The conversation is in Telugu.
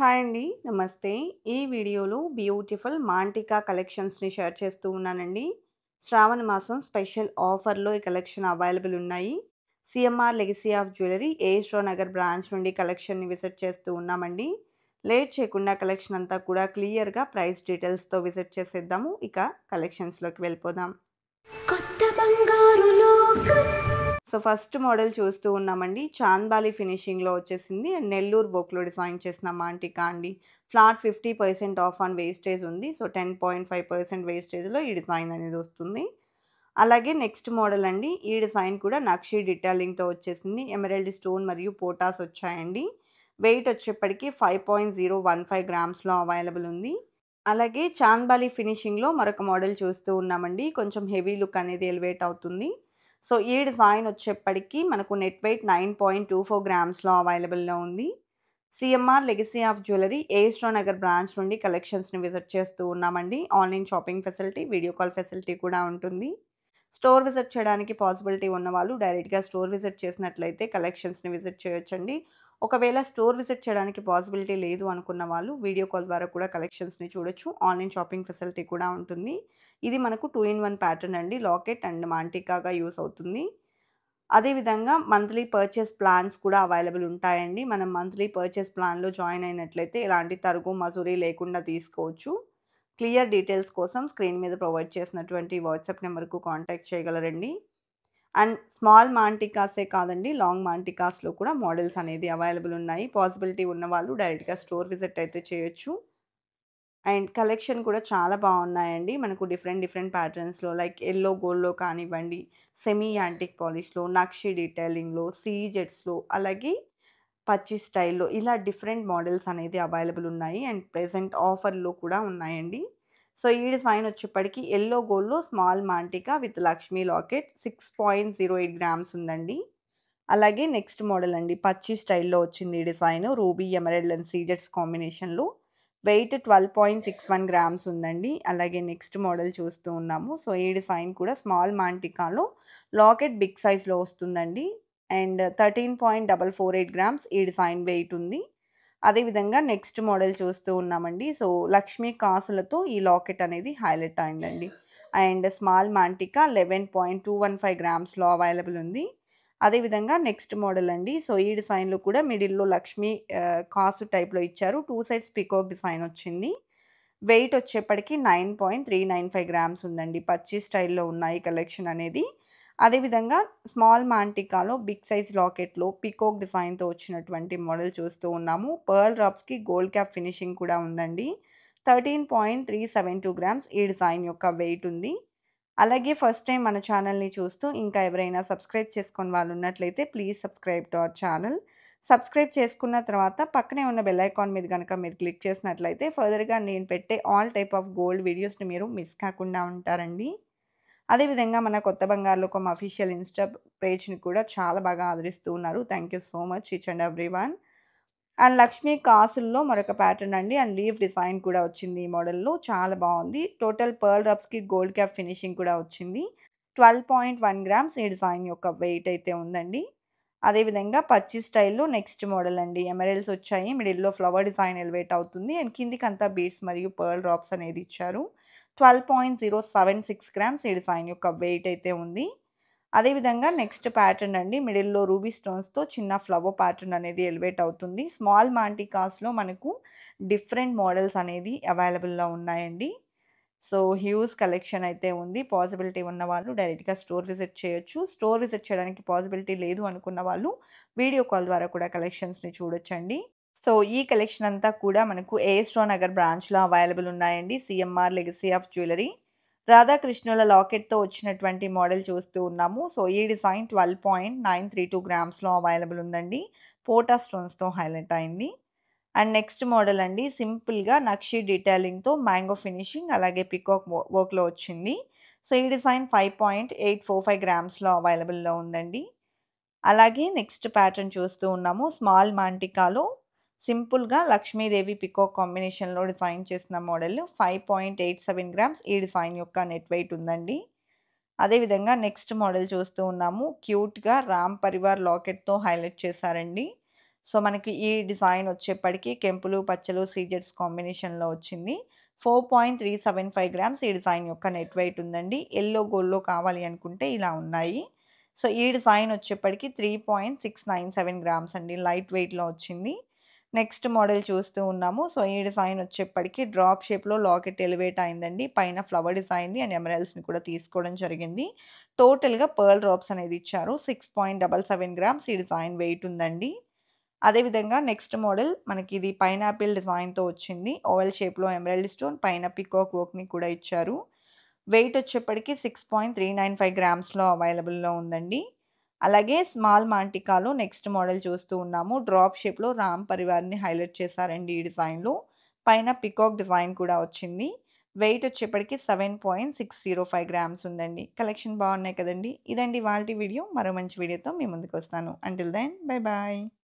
హాయ్ అండి నమస్తే ఈ వీడియోలో బ్యూటిఫుల్ మాంటికా కలెక్షన్స్ని షేర్ చేస్తూ ఉన్నానండి శ్రావణ మాసం స్పెషల్ ఆఫర్లో ఈ కలెక్షన్ అవైలబుల్ ఉన్నాయి CMR legacy of jewellery A S Rao Nagar branch నుండి కలెక్షన్ని విజిట్ చేస్తూ ఉన్నామండి లేట్ చేయకుండా కలెక్షన్ అంతా కూడా క్లియర్గా ప్రైస్ డీటెయిల్స్తో విజిట్ చేసేద్దాము ఇక కలెక్షన్స్లోకి వెళ్ళిపోదాం కొత్త బంగారులో సో ఫస్ట్ మోడల్ చూస్తూ ఉన్నామండి చాంద్బాలి ఫినిషింగ్లో వచ్చేసింది అండ్ నెల్లూరు బోక్లో డిజైన్ చేసిన మాంటికా అండి flat fifty percent off on wastage ఉంది so ten point five percent వేస్టేజ్లో ఈ డిజైన్ అనేది వస్తుంది అలాగే నెక్స్ట్ మోడల్ అండి ఈ డిజైన్ కూడా నక్షి డిటైలింగ్తో వచ్చేసింది ఎమరల్డ్ స్టోన్ మరియు పోటాస్ వచ్చాయండి వెయిట్ వచ్చేప్పటికి five point zero one five గ్రామ్స్లో అవైలబుల్ ఉంది అలాగే చాంద్బాలి ఫినిషింగ్లో మరొక మోడల్ చూస్తూ ఉన్నామండి కొంచెం హెవీ లుక్ అనేది ఎలివేట్ అవుతుంది సో ఈ డిజైన్ వచ్చేప్పటికీ మనకు net weight nine point two four గ్రామ్స్లో అవైలబుల్లో ఉంది CMR legacy of jewellery A S Rao Nagar branch నుండి కలెక్షన్స్ని విజిట్ చేస్తూ ఉన్నామండి online shopping facility video call facility కూడా ఉంటుంది స్టోర్ విజిట్ చేయడానికి పాసిబిలిటీ ఉన్న వాళ్ళు డైరెక్ట్గా స్టోర్ విజిట్ చేసినట్లయితే కలెక్షన్స్ని విజిట్ చేయొచ్చండి ఒకవేళ స్టోర్ విజిట్ చేయడానికి పాసిబిలిటీ లేదు అనుకున్న వాళ్ళు వీడియో కాల్ ద్వారా కూడా కలెక్షన్స్ని చూడొచ్చు ఆన్లైన్ షాపింగ్ ఫెసిలిటీ కూడా ఉంటుంది ఇది మనకు టూ ఇన్ వన్ ప్యాటర్న్ అండి లాకెట్ అండ్ మాంటికాగా యూస్ అవుతుంది అదేవిధంగా మంత్లీ పర్చేస్ ప్లాన్స్ కూడా అవైలబుల్ ఉంటాయండి మనం మంత్లీ పర్చేస్ ప్లాన్లో జాయిన్ అయినట్లయితే ఎలాంటి తరుగు మజూరీ లేకుండా తీసుకోవచ్చు క్లియర్ డీటెయిల్స్ కోసం స్క్రీన్ మీద ప్రొవైడ్ చేసినటువంటి వాట్సాప్ నెంబర్కు కాంటాక్ట్ చేయగలరండి అండ్ స్మాల్ మాంటికాసే కాదండి లాంగ్ మాంటికాస్లో కూడా మోడల్స్ అనేది అవైలబుల్ ఉన్నాయి పాసిబిలిటీ ఉన్న వాళ్ళు డైరెక్ట్గా స్టోర్ విజిట్ అయితే చేయొచ్చు అండ్ కలెక్షన్ కూడా చాలా బాగున్నాయండి మనకు డిఫరెంట్ డిఫరెంట్ ప్యాటర్న్స్లో లైక్ ఎల్లో గోల్డ్లో కానివ్వండి సెమీ యాంటిక్ పాలిష్లో నక్షి డీటైలింగ్లో సీ జెట్స్లో అలాగే పచ్చి స్టైల్లో ఇలా డిఫరెంట్ మోడల్స్ అనేది అవైలబుల్ ఉన్నాయి అండ్ ప్రెసెంట్ ఆఫర్లో కూడా ఉన్నాయండి సో ఈ డిజైన్ వచ్చేప్పటికీ ఎల్లో గోల్డ్లో స్మాల్ మాంటికా with Lakshmi locket six point zero eight grams ఉందండి అలాగే నెక్స్ట్ మోడల్ అండి పచ్చి స్టైల్లో వచ్చింది ఈ డిజైన్ రూబీ ఎమరెల్డ్ అండ్ సీజెట్స్ కాంబినేషన్లో weight twelve point six one grams ఉందండి అలాగే నెక్స్ట్ మోడల్ చూస్తూ ఉన్నాము సో ఈ డిజైన్ కూడా స్మాల్ మాంటికాలో లాకెట్ బిగ్ సైజ్లో వస్తుందండి and thirteen point double four eight grams ఈ డిజైన్ వెయిట్ ఉంది అదేవిధంగా నెక్స్ట్ మోడల్ చూస్తూ ఉన్నామండి సో లక్ష్మీ కాసులతో ఈ లాకెట్ అనేది హైలైట్ అయిందండి అండ్ స్మాల్ మాంటికా eleven point two one five గ్రామ్స్లో అవైలబుల్ ఉంది అదేవిధంగా నెక్స్ట్ మోడల్ అండి సో ఈ డిజైన్లో కూడా మిడిల్లో లక్ష్మీ కాసు టైప్లో ఇచ్చారు టూ సైడ్స్ పికోక్ డిజైన్ వచ్చింది వెయిట్ వచ్చేప్పటికి nine point three nine five grams ఉందండి పచ్చి స్టైల్లో ఉన్నాయి కలెక్షన్ అనేది అదేవిధంగా స్మాల్ మాంటికాలో బిగ్ సైజ్ లాకెట్లో పికోక్ డిజైన్తో వచ్చినటువంటి మోడల్ చూస్తూ ఉన్నాము పర్ల్ డ్రాప్స్కి గోల్డ్ క్యాప్ ఫినిషింగ్ కూడా ఉందండి thirteen point three seven two grams ఈ డిజైన్ యొక్క వెయిట్ ఉంది అలాగే ఫస్ట్ టైం మన ఛానల్ని చూస్తూ ఇంకా ఎవరైనా సబ్స్క్రైబ్ చేసుకుని వాళ్ళు ఉన్నట్లయితే please subscribe to our channel subscribe చేసుకున్న తర్వాత పక్కనే ఉన్న బెల్లైకాన్ మీద కనుక మీరు క్లిక్ చేసినట్లయితే ఫర్దర్గా నేను పెట్టే ఆల్ టైప్ ఆఫ్ గోల్డ్ వీడియోస్ని మీరు మిస్ కాకుండా ఉంటారండి అదేవిధంగా మన కొత్త బంగారులోకం అఫీషియల్ ఇన్స్టా పేజ్ని కూడా చాలా బాగా ఆదరిస్తూ ఉన్నారు thank you so much each and every one and Lakshmi కాసుల్లో మరొక ప్యాటర్న్ అండి అండ్ లీఫ్ డిజైన్ కూడా వచ్చింది ఈ మోడల్లో చాలా బాగుంది టోటల్ పర్ల్ రబ్స్కి గోల్డ్ క్యాప్ ఫినిషింగ్ కూడా వచ్చింది ట్వెల్వ్ పాయింట్ వన్ గ్రామ్స్ ఈ డిజైన్ యొక్క వెయిట్ అయితే ఉందండి అదేవిధంగా పచ్చి స్టైల్లో నెక్స్ట్ మోడల్ అండి ఎమరల్స్ వచ్చాయి మిడిల్లో ఫ్లవర్ డిజైన్ ఎలివేట్ అవుతుంది అండ్ అంతా బీడ్స్ మరియు పర్ల్ డ్రాప్స్ అనేది ఇచ్చారు twelve point zero seven six grams ఈ డిజైన్ యొక్క వెయిట్ అయితే ఉంది అదేవిధంగా నెక్స్ట్ ప్యాటర్న్ అండి మిడిల్లో రూబీ స్టోన్స్తో చిన్న ఫ్లవర్ ప్యాటర్న్ అనేది ఎలివేట్ అవుతుంది స్మాల్ మాంటికాస్లో మనకు డిఫరెంట్ మోడల్స్ అనేది అవైలబుల్లో ఉన్నాయండి సో హ్యూజ్ కలెక్షన్ అయితే ఉంది పాసిబిలిటీ ఉన్న వాళ్ళు డైరెక్ట్గా స్టోర్ విజిట్ చేయొచ్చు స్టోర్ విజిట్ చేయడానికి పాసిబిలిటీ లేదు అనుకున్న వాళ్ళు వీడియో కాల్ ద్వారా కూడా కలెక్షన్స్ని చూడొచ్చండి సో ఈ కలెక్షన్ అంతా కూడా మనకు ఏఎస్ట్రో నగర్ బ్రాంచ్లో అవైలబుల్ ఉన్నాయండి సిఎంఆర్ లెగసీ ఆఫ్ జ్యువెలరీ రాధాకృష్ణుల లాకెట్తో వచ్చినటువంటి మోడల్ చూస్తూ ఉన్నాము సో ఈ design twelve point nine three two గ్రామ్స్లో అవైలబుల్ ఉందండి పోటా స్టోన్స్తో హైలైట్ అయింది అండ్ నెక్స్ట్ మోడల్ అండి సింపుల్గా నక్షి డీటెయిలింగ్తో మ్యాంగో ఫినిషింగ్ అలాగే పికాక్ వర్క్లో వచ్చింది సో ఈ design five point eight four five గ్రామ్స్లో అవైలబుల్లో ఉందండి అలాగే నెక్స్ట్ ప్యాటర్న్ చూస్తూ ఉన్నాము స్మాల్ మాంటికాలో సింపుల్గా లక్ష్మీదేవి పికో కాంబినేషన్లో డిజైన్ చేసిన model five point eight seven grams ఈ డిజైన్ యొక్క నెట్ వెయిట్ ఉందండి అదేవిధంగా నెక్స్ట్ మోడల్ చూస్తూ ఉన్నాము క్యూట్గా రామ్ పరివార్ లాకెట్తో హైలైట్ చేశారండి సో మనకి ఈ డిజైన్ వచ్చేప్పటికీ కెంపులు పచ్చలు సీజెట్స్ కాంబినేషన్లో వచ్చింది four point three seven five grams ఈ డిజైన్ యొక్క నెట్ వెయిట్ ఉందండి ఎల్లో గోల్డ్లో కావాలి అనుకుంటే ఇలా ఉన్నాయి సో ఈ డిజైన్ వచ్చేప్పటికి three point six nine seven grams అండి లైట్ వెయిట్లో వచ్చింది నెక్స్ట్ మోడల్ చూస్తూ ఉన్నాము సో ఈ డిజైన్ వచ్చేప్పటికీ డ్రాప్ షేప్లో లాకెట్ ఎలివేట్ అయిందండి పైన ఫ్లవర్ డిజైన్ అండ్ ఎమరల్స్ని కూడా తీసుకోవడం జరిగింది టోటల్గా పర్ల్ డ్రాప్స్ అనేది ఇచ్చారు six point double seven grams ఈ డిజైన్ వెయిట్ ఉందండి అదేవిధంగా నెక్స్ట్ మోడల్ మనకి ఇది పైనాపిల్ డిజైన్తో వచ్చింది ఓవెల్ షేప్లో ఎమరల్డ్ స్టోన్ పైన పికాక్ వర్క్ని కూడా ఇచ్చారు వెయిట్ వచ్చేప్పటికి six point three nine five గ్రామ్స్లో అవైలబుల్లో ఉందండి అలాగే స్మాల్ మాంటికాలో నెక్స్ట్ మోడల్ చూస్తూ ఉన్నాము డ్రాప్ షేప్లో రామ్ పరివార్ని హైలైట్ చేశారండి ఈ డిజైన్లో పైన పికాక్ డిజైన్ కూడా వచ్చింది వెయిట్ వచ్చేప్పటికి seven point six zero five grams ఉందండి కలెక్షన్ బాగున్నాయి కదండి ఇదండి వాళ్ళ వీడియో మరో మంచి వీడియోతో మీ ముందుకు వస్తాను అంటిల్ దెన్ బై బాయ్